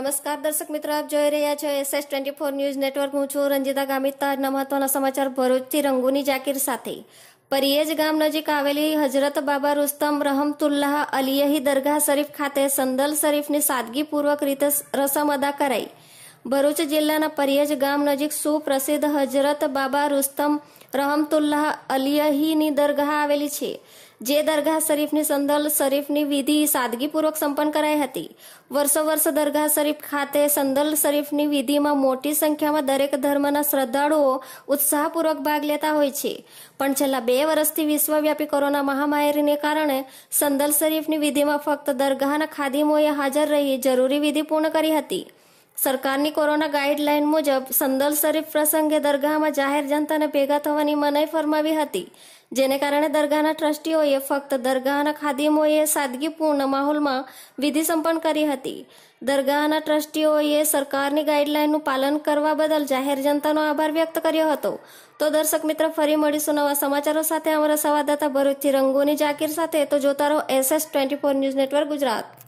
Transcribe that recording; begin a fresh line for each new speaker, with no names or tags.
નમસ્કાર દર્શક મિત્રો આપ જોઈ રહ્યા છો SS twenty four news network હું છું રંજીતા ગામિતાના મહત્વના સમાચાર ભરૂચથી રંગુની જાકીર સાથે પરિયેજ ગામ નજીક આવેલી હજરત બાબા રુસ્તમ રહમતુલ્લાહ અલીયહી દરગાહ શરીફ ખાતે સંદલ શરીફની સાદગીપૂર્વક રીતે રસમ અદા કરાઈ ભરૂચ જિલ્લાના પરિયેજ ગામ નજીક સુપ્રસિદ્ધ હજરત બાબા રુસ્તમ રહમતુલ્લાહ અલીયહીની દરગાહ આવેલી છે જે દરગાહ શરીફની સંદલ શરીફની વિધિ સાદગીપૂર્વક સંપન્ન કરાઈ હતી વર્ષો વર્ષ દરગાહ શરીફ ખાતે સંદલ શરીફની વિધિમાં મોટી સંખ્યામાં દરેક ધર્મના શ્રદ્ધાળુઓ ઉત્સાહપૂર્વક ભાગ લેતા હોય છે પણ છેલ્લા બે વર્ષથી વિશ્વવ્યાપી કોરોના મહામારીને કારણે સંદલ શરીફની વિધિમાં ફક્ત દરગાહના ખાદીમોએ હાજર રહી જરૂરી વિધિ પૂર્ણ કરી હતી સરકારની કોરોના ગાઈડલાઈન મુજબ સંદલ શરીફ પ્રસંગે દરગાહમાં જાહેર જનતાને ભેગા થવાની મનાઈ ફરમાવી હતી જેને કારણે દરગાહના ટ્રસ્ટીઓએ ફક્ત દરગાહના ખાદીમોએ સાદગીપૂર્ણ માહોલમાં વિધિ સંપન્ન કરી હતી દરગાહના ટ્રસ્ટીઓએ સરકારની ગાઈડલાઈનનું પાલન કરવા બદલ જાહેર જનતાનો આભાર વ્યક્ત કર્યો હતો તો દર્શક મિત્ર ફરી મળીશું નવા સમાચારો સાથે અમારા સંવાદદાતા ભરૂચથી રંગોની જાકીર સાથે તો જોતા રહો SS twenty four news network Gujarat